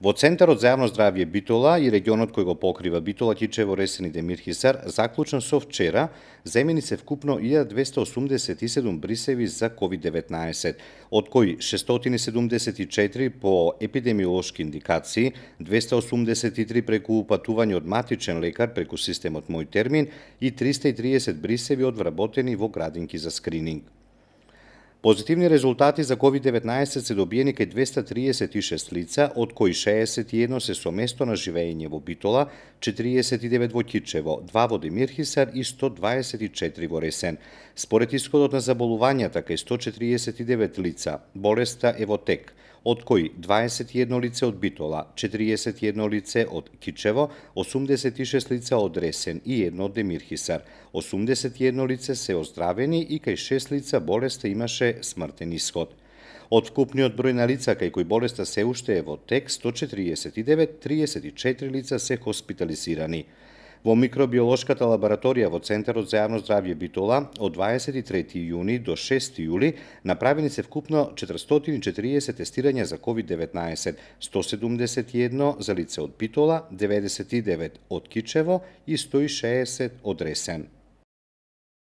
Во Центарот за јавно здравје Битола и регионот кој го покрива Битола, Кичево, Ресен и Демирхисар, заклучен со вчера, земени се вкупно 1287 брисеви за COVID-19, од кои 674 по епидемиолошки индикации, 283 преку упатување од матичен лекар преку системот Мој термин и 330 брисеви од вработени во градинки за скрининг. Позитивни резултати за COVID-19 се добиени кај 236 лица, од кои 61 се со место на живење во Битола, 49 во Кичево, 2 во Демирхисар и 124 во Ресен. Според исходот на заболувањата кај 149 лица, болеста е во тек, од кои 21 лице од Битола, 41 лице од Кичево, 86 лица од Ресен и едно од Демирхисар. 81 лице се оздравени и кај 6 лица болеста имаше смртен исход. Од вкупниот број на лица кај кои болеста се уште е во тек 149, 34 лица се хоспитализирани. Во микробиолошката лабораторија во Центарот за јавно здравје Битола од 23 јуни до 6 јули направени се вкупно 440 тестирања за COVID-19, 171 за лице од Битола, 99 од Кичево и 160 од Ресен.